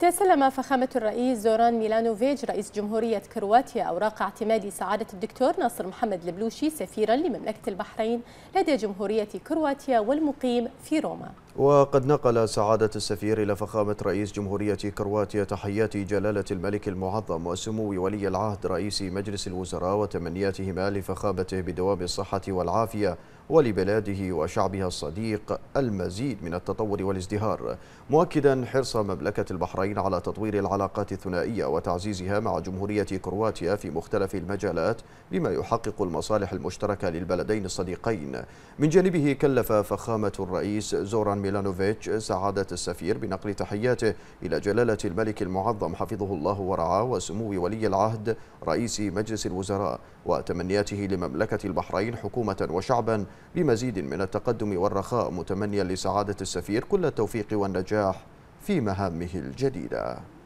تسلم فخامة الرئيس زوران ميلانوفيتش رئيس جمهورية كرواتيا أوراق اعتماد سعادة الدكتور ناصر محمد البلوشي سفيرا لمملكة البحرين لدى جمهورية كرواتيا والمقيم في روما وقد نقل سعادة السفير إلى فخامة رئيس جمهورية كرواتيا تحيات جلالة الملك المعظم وسمو ولي العهد رئيس مجلس الوزراء وتمنياتهما لفخامته بدوام الصحة والعافية ولبلاده وشعبها الصديق المزيد من التطور والازدهار مؤكدا حرص مملكة البحرين على تطوير العلاقات الثنائية وتعزيزها مع جمهورية كرواتيا في مختلف المجالات بما يحقق المصالح المشتركة للبلدين الصديقين من جانبه كلف فخامة الرئيس زوران ميلانوفيتش سعادة السفير بنقل تحياته إلى جلالة الملك المعظم حفظه الله ورعاه وسمو ولي العهد رئيس مجلس الوزراء وتمنياته لمملكة البحرين حكومة وشعبا بمزيد من التقدم والرخاء متمنيا لسعادة السفير كل التوفيق والنجاح في مهامه الجديده